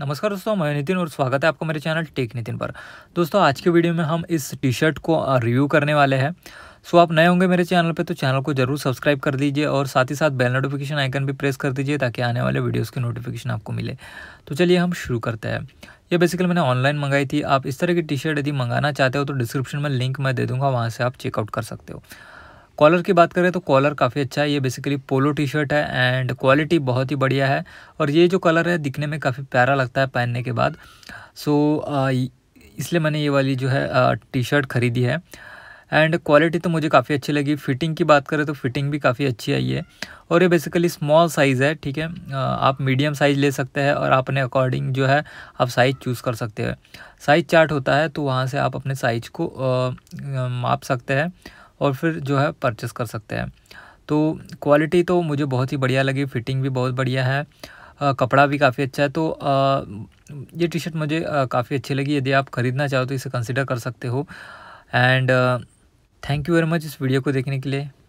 नमस्कार दोस्तों मैं नितिन और स्वागत है आपका मेरे चैनल टेक नितिन पर दोस्तों आज के वीडियो में हम इस टी शर्ट को रिव्यू करने वाले हैं सो आप नए होंगे मेरे चैनल पे तो चैनल को जरूर सब्सक्राइब कर दीजिए और साथ ही साथ बेल नोटिफिकेशन आइकन भी प्रेस कर दीजिए ताकि आने वाले वीडियोस की नोटिफिकेशन आपको मिले तो चलिए हम शुरू करते हैं ये बेसिकली मैंने ऑनलाइन मंगाई थी आप इस तरह की टी शर्ट यदि मंगाना चाहते हो तो डिस्क्रिप्शन में लिंक मैं दे दूँगा वहाँ से आप चेकआउट कर सकते हो कॉलर की बात करें तो कॉलर काफ़ी अच्छा है ये बेसिकली पोलो टी शर्ट है एंड क्वालिटी बहुत ही बढ़िया है और ये जो कलर है दिखने में काफ़ी प्यारा लगता है पहनने के बाद सो so, इसलिए मैंने ये वाली जो है टी शर्ट ख़रीदी है एंड क्वालिटी तो मुझे काफ़ी अच्छी लगी फ़िटिंग की बात करें तो फ़िटिंग भी काफ़ी अच्छी आई है और ये बेसिकली स्मॉल साइज़ है ठीक है आप मीडियम साइज़ ले सकते हैं और अपने अकॉर्डिंग जो है आप साइज़ चूज़ कर सकते हैं साइज़ चार्ट होता है तो वहाँ से आप अपने साइज को माप सकते हैं और फिर जो है परचेस कर सकते हैं तो क्वालिटी तो मुझे बहुत ही बढ़िया लगी फिटिंग भी बहुत बढ़िया है आ, कपड़ा भी काफ़ी अच्छा है तो आ, ये टी शर्ट मुझे काफ़ी अच्छी लगी यदि आप ख़रीदना चाहो तो इसे कंसिडर कर सकते हो and thank you very much इस वीडियो को देखने के लिए